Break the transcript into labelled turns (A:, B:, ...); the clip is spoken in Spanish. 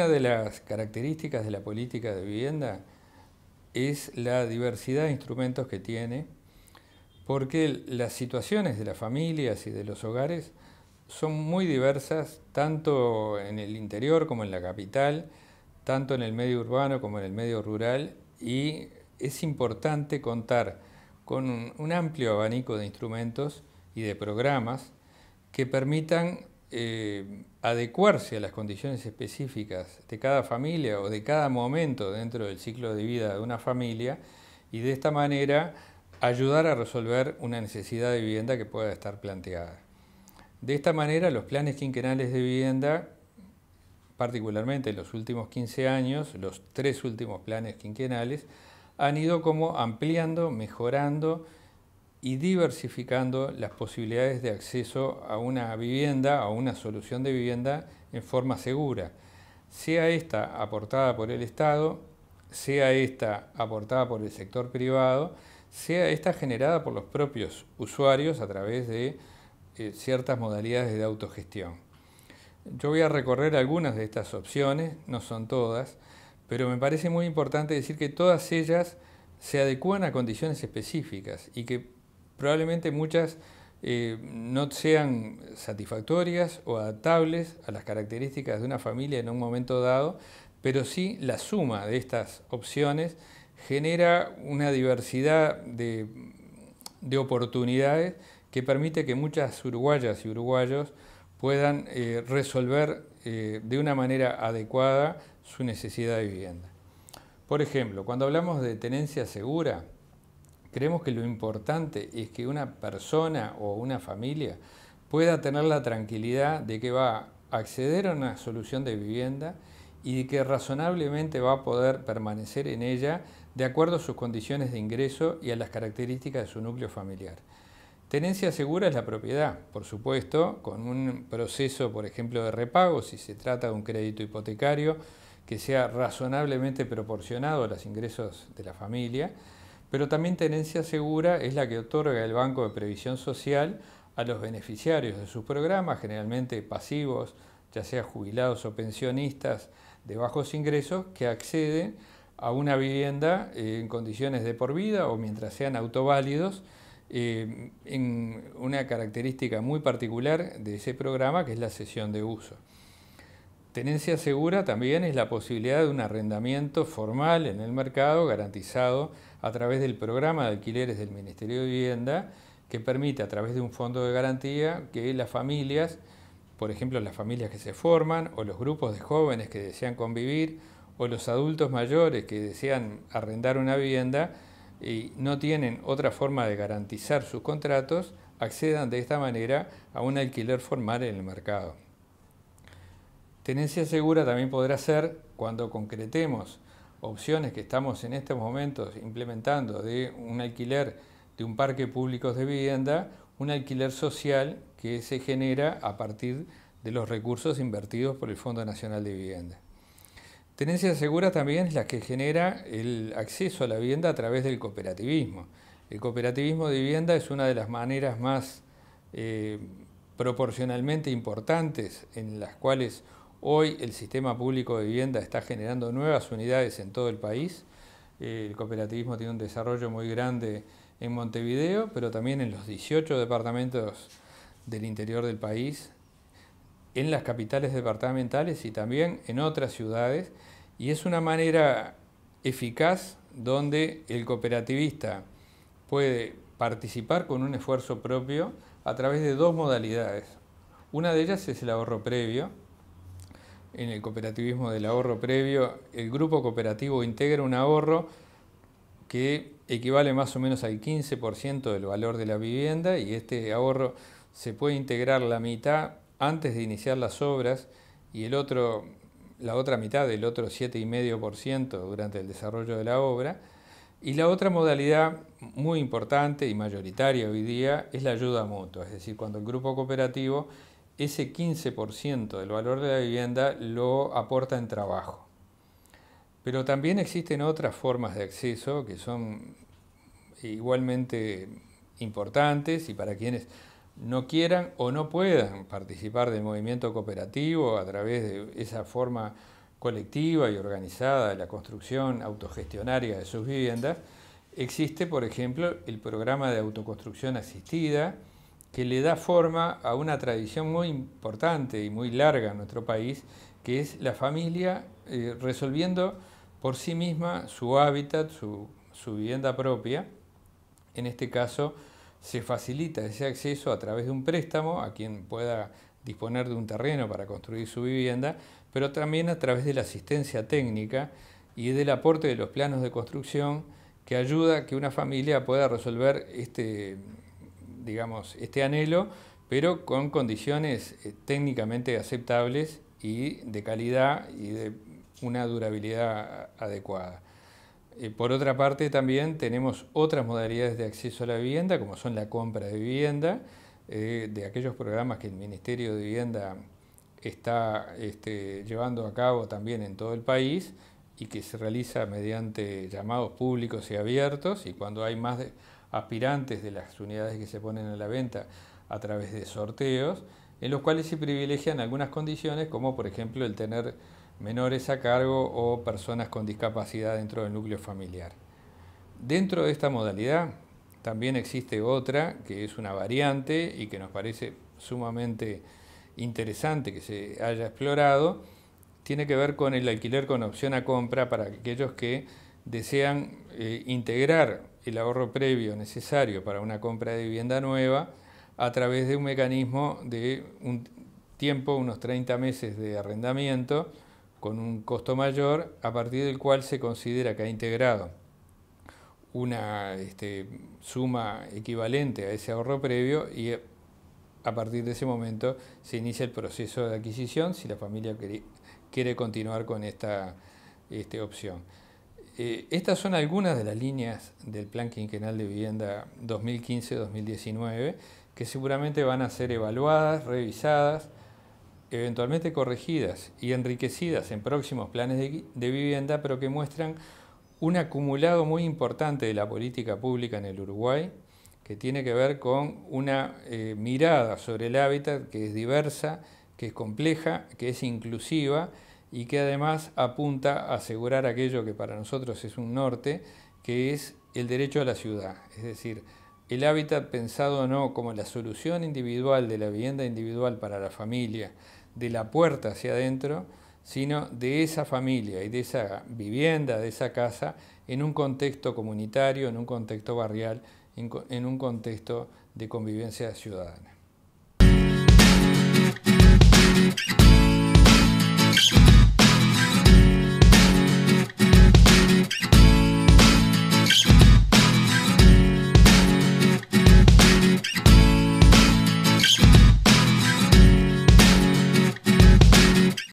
A: Una de las características de la política de vivienda es la diversidad de instrumentos que tiene, porque las situaciones de las familias y de los hogares son muy diversas, tanto en el interior como en la capital, tanto en el medio urbano como en el medio rural, y es importante contar con un, amplio abanico de instrumentos y de programas que permitan eh, adecuarse a las condiciones específicas de cada familia o de cada momento dentro del ciclo de vida de una familia y de esta manera ayudar a resolver una necesidad de vivienda que pueda estar planteada. De esta manera, los planes quinquenales de vivienda, particularmente en los últimos 15 años, los tres últimos planes quinquenales, han ido como ampliando, mejorando, y diversificando las posibilidades de acceso a una vivienda, a una solución de vivienda en forma segura, sea esta aportada por el Estado, sea esta aportada por el sector privado, sea esta generada por los propios usuarios a través de eh, ciertas modalidades de autogestión. Yo voy a recorrer algunas de estas opciones, no son todas, pero me parece muy importante decir que todas ellas se adecuan a condiciones específicas y que probablemente muchas eh, no sean satisfactorias o adaptables a las características de una familia en un momento dado, pero sí la suma de estas opciones genera una diversidad de, oportunidades que permite que muchas uruguayas y uruguayos puedan eh, resolver eh, de una manera adecuada su necesidad de vivienda. Por ejemplo, cuando hablamos de tenencia segura, Creemos que lo importante es que una persona o una familia pueda tener la tranquilidad de que va a acceder a una solución de vivienda y que razonablemente va a poder permanecer en ella de acuerdo a sus condiciones de ingreso y a las características de su núcleo familiar. Tenencia segura es la propiedad, por supuesto, con un proceso, por ejemplo, de repago, si se trata de un crédito hipotecario, que sea razonablemente proporcionado a los ingresos de la familia pero también tenencia segura es la que otorga el Banco de Previsión Social a los beneficiarios de sus programas, generalmente pasivos, ya sea jubilados o pensionistas de bajos ingresos, que acceden a una vivienda eh, en condiciones de por vida o mientras sean autoválidos, eh, en una característica muy particular de ese programa que es la sesión de uso. Tenencia segura también es la posibilidad de un arrendamiento formal en el mercado garantizado a través del programa de alquileres del Ministerio de Vivienda que permite a través de un fondo de garantía que las familias, por ejemplo las familias que se forman o los grupos de jóvenes que desean convivir o los adultos mayores que desean arrendar una vivienda y no tienen otra forma de garantizar sus contratos, accedan de esta manera a un alquiler formal en el mercado. Tenencia segura también podrá ser cuando concretemos opciones que estamos en estos momentos implementando de un alquiler de un parque público de vivienda, un alquiler social que se genera a partir de los recursos invertidos por el Fondo Nacional de Vivienda. Tenencia segura también es la que genera el acceso a la vivienda a través del cooperativismo. El cooperativismo de vivienda es una de las maneras más eh, proporcionalmente importantes en las cuales Hoy el sistema público de vivienda está generando nuevas unidades en todo el país. Eh, el cooperativismo tiene un desarrollo muy grande en Montevideo, pero también en los 18 departamentos del interior del país, en las capitales departamentales y también en otras ciudades. Y es una manera eficaz donde el cooperativista puede participar con un esfuerzo propio a través de dos modalidades. Una de ellas es el ahorro previo, en el cooperativismo del ahorro previo, el grupo cooperativo integra un ahorro que equivale más o menos al 15% del valor de la vivienda y este ahorro se puede integrar la mitad antes de iniciar las obras y el otro, la otra mitad del otro 7,5% durante el desarrollo de la obra. Y la otra modalidad muy importante y mayoritaria hoy día es la ayuda mutua, es decir, cuando el grupo cooperativo ese 15% del valor de la vivienda lo aporta en trabajo. Pero también existen otras formas de acceso que son igualmente importantes y para quienes no quieran o no puedan participar del movimiento cooperativo a través de esa forma colectiva y organizada de la construcción autogestionaria de sus viviendas, existe, por ejemplo, el programa de autoconstrucción asistida, que le da forma a una tradición muy importante y muy larga en nuestro país, que es la familia eh, resolviendo por sí misma su hábitat, su, vivienda propia. En este caso, se facilita ese acceso a través de un préstamo a quien pueda disponer de un terreno para construir su vivienda, pero también a través de la asistencia técnica y del aporte de los planos de construcción que ayuda a que una familia pueda resolver este, digamos, este anhelo, pero con condiciones eh, técnicamente aceptables y de calidad y de una durabilidad adecuada. Eh, por otra parte, también tenemos otras modalidades de acceso a la vivienda, como son la compra de vivienda, eh, de aquellos programas que el Ministerio de Vivienda está este, llevando a cabo también en todo el país y que se realiza mediante llamados públicos y abiertos y cuando hay más de, aspirantes de las unidades que se ponen a la venta a través de sorteos, en los cuales se privilegian algunas condiciones, como por ejemplo el tener menores a cargo o personas con discapacidad dentro del núcleo familiar. Dentro de esta modalidad también existe otra que es una variante y que nos parece sumamente interesante que se haya explorado, tiene que ver con el alquiler con opción a compra para aquellos que desean eh, integrar el ahorro previo necesario para una compra de vivienda nueva a través de un mecanismo de un tiempo, unos 30 meses de arrendamiento, con un costo mayor, a partir del cual se considera que ha integrado una este, suma equivalente a ese ahorro previo y a partir de ese momento se inicia el proceso de adquisición si la familia quiere, continuar con esta este, opción. Eh, estas son algunas de las líneas del Plan Quinquenal de Vivienda 2015-2019 que seguramente van a ser evaluadas, revisadas, eventualmente corregidas y enriquecidas en próximos planes de, vivienda, pero que muestran un acumulado muy importante de la política pública en el Uruguay, que tiene que ver con una eh, mirada sobre el hábitat que es diversa, que es compleja, que es inclusiva y que además apunta a asegurar aquello que para nosotros es un norte, que es el derecho a la ciudad, es decir, el hábitat pensado no como la solución individual de la vivienda individual para la familia, de la puerta hacia adentro, sino de esa familia y de esa vivienda, de esa casa, en un contexto comunitario, en un contexto barrial, en un contexto de convivencia ciudadana.